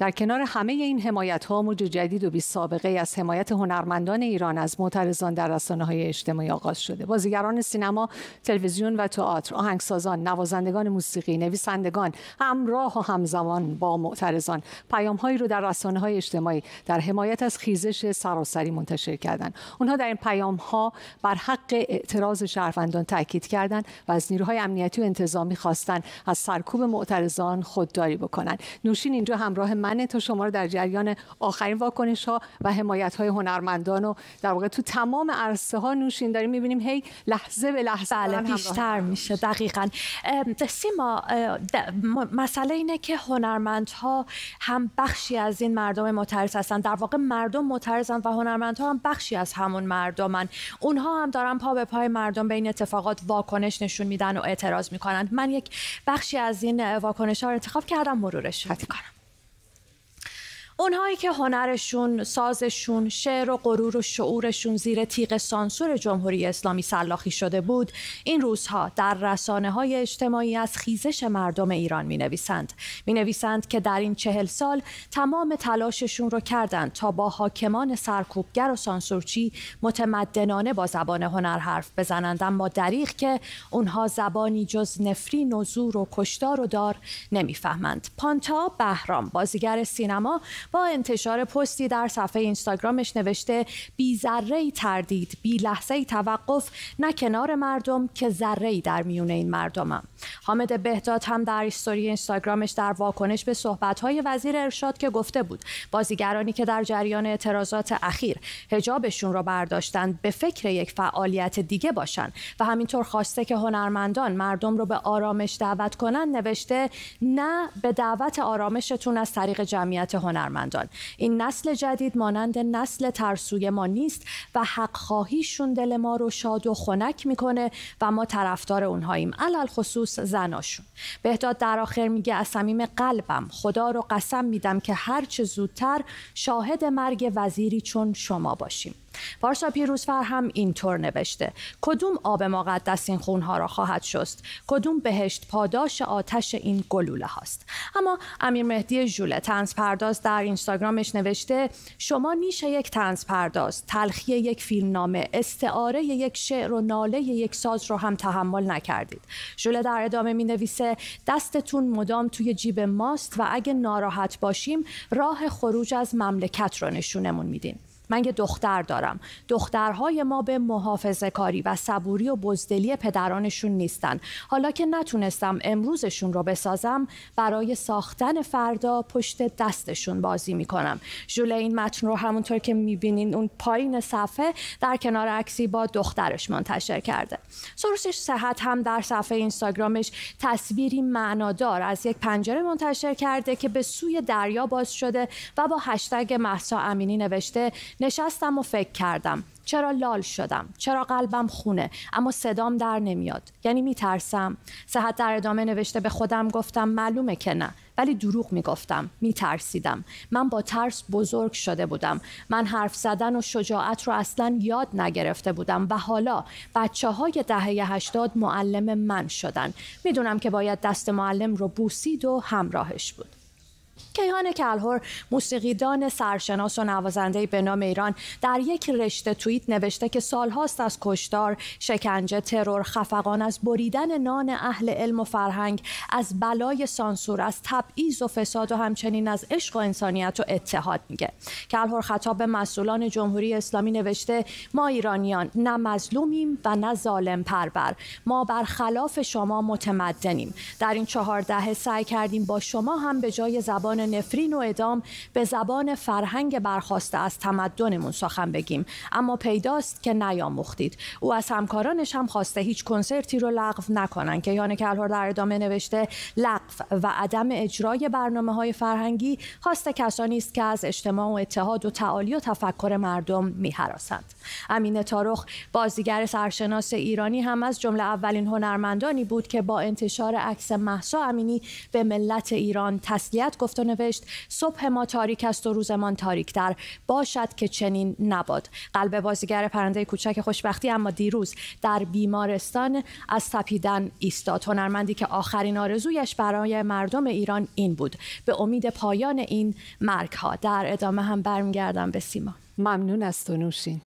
در کنار همه این حمایت ها موج جدید و بی سابقه ای از حمایت هنرمندان ایران از معترضان در رسانه های اجتماعی آغاز شده بازیگران سینما تلویزیون و تئاتر آهنگسازان نوازندگان موسیقی نویسندگان همراه و همزمان با معترضان پیام هایی رو در رسانه های اجتماعی در حمایت از خیزش سراسری منتشر کردند آنها در این پیام ها بر حق اعتراض شهروندان تاکید کردند و از نیروهای امنیتی و انتظامی خواستند از سرکوب معترضان خودداری بکنند نوشین اینجا همراه من من تو شما رو در جریان آخرین واکنش ها و حمایت های هنرمندان و در واقع تو تمام عرصه ها نوشین داریم میبینیم هی لحظه به لحظه بله بیشتر میشه دقیقا سیما مسئله اینه که هنرمند ها هم بخشی از این مردم مترس هستن در واقع مردم معترضن و هنرمند ها هم بخشی از همون مردمن اونها هم دارن پا به پای مردم به این اتفاقات واکنش نشون میدن و اعتراض میکنن من یک بخشی از این واکنش ها رو انتخاب کردم مرورش کنم. اونهایی که هنرشون، سازشون، شعر و غرور و شعورشون زیر تیغ سانسور جمهوری اسلامی سلاخی شده بود، این روزها در رسانه های اجتماعی از خیزش مردم ایران می نویسند. می نویسند که در این چهل سال تمام تلاششون رو کردند تا با حاکمان سرکوبگر و سانسورچی متمدنانه با زبان هنر حرف بزنند اما دریغ که اونها زبانی جز نفری و زور و کشتار و دار نمیفهمند. پانتا بهرام بازیگر سینما با انتشار پستی در صفحه اینستاگرامش نوشته بی ذره تردید بی لحظه توقف نه کنار مردم که ذره ای در میون این مردمم حامد بهداد هم در استوری اینستاگرامش در واکنش به های وزیر ارشاد که گفته بود بازیگرانی که در جریان اعتراضات اخیر حجابشون را برداشتند به فکر یک فعالیت دیگه باشن و همینطور خواسته که هنرمندان مردم رو به آرامش دعوت کنند نوشته نه به دعوت آرامشتون از طریق جمعیت هنرمند این نسل جدید مانند نسل ترسوی ما نیست و حق خواهیشون دل ما رو شاد و خنک میکنه و ما طرفدار اونهاییم علل خصوص زناشون بهداد در آخر میگه از صمیم قلبم خدا رو قسم میدم که هر چه زودتر شاهد مرگ وزیری چون شما باشیم پارسا پیروزفر هم اینطور نوشته کدوم آب مقدس این خونها را خواهد شست کدوم بهشت پاداش آتش این گلوله هاست اما امیر مهدی ژوله تنز پرداز در اینستاگرامش نوشته شما نیشه یک تنز پرداز تلخی یک فیلمنامه استعاره یک شعر و ناله یک ساز رو هم تحمل نکردید ژوله در ادامه می نویسه دستتون مدام توی جیب ماست و اگه ناراحت باشیم راه خروج از مملکت رو نشونمون میدین من یه دختر دارم دخترهای ما به محافظه کاری و صبوری و بزدلی پدرانشون نیستن حالا که نتونستم امروزشون رو بسازم برای ساختن فردا پشت دستشون بازی میکنم جوله این متن رو همونطور که میبینین اون پایین صفحه در کنار عکسی با دخترش منتشر کرده سروش صحت هم در صفحه اینستاگرامش تصویری معنادار از یک پنجره منتشر کرده که به سوی دریا باز شده و با هشتگ محسا امینی نوشته نشستم و فکر کردم چرا لال شدم چرا قلبم خونه اما صدام در نمیاد یعنی میترسم صحت در ادامه نوشته به خودم گفتم معلومه که نه ولی دروغ میگفتم میترسیدم من با ترس بزرگ شده بودم من حرف زدن و شجاعت رو اصلا یاد نگرفته بودم و حالا بچه های دهه هشتاد معلم من شدن میدونم که باید دست معلم رو بوسید و همراهش بود کیهان کلهر موسیقیدان سرشناس و نوازنده به نام ایران در یک رشته توییت نوشته که سالهاست از کشتار، شکنجه، ترور، خفقان از بریدن نان اهل علم و فرهنگ، از بلای سانسور، از تبعیض و فساد و همچنین از عشق و انسانیت و اتحاد میگه. کلهر خطاب به مسئولان جمهوری اسلامی نوشته ما ایرانیان نه مظلومیم و نه ظالم پرور. ما برخلاف شما متمدنیم. در این چهار سعی کردیم با شما هم به جای زبان زبان نفرین و ادام به زبان فرهنگ برخواسته از تمدنمون سخن بگیم اما پیداست که نیاموختید او از همکارانش هم خواسته هیچ کنسرتی رو لغو نکنن که یانه کلهر در ادامه نوشته لغو و عدم اجرای برنامه های فرهنگی خواسته کسانی است که از اجتماع و اتحاد و تعالی و تفکر مردم میهراسند امین تارخ بازیگر سرشناس ایرانی هم از جمله اولین هنرمندانی بود که با انتشار عکس محسا امینی به ملت ایران تسلیت گفت و نوشت صبح ما تاریک است و روزمان تاریک در باشد که چنین نباد قلب بازیگر پرنده کوچک خوشبختی اما دیروز در بیمارستان از تپیدن ایستاد هنرمندی که آخرین آرزویش برای مردم ایران این بود به امید پایان این مرگ ها در ادامه هم برمیگردم به سیما ممنون از نوشین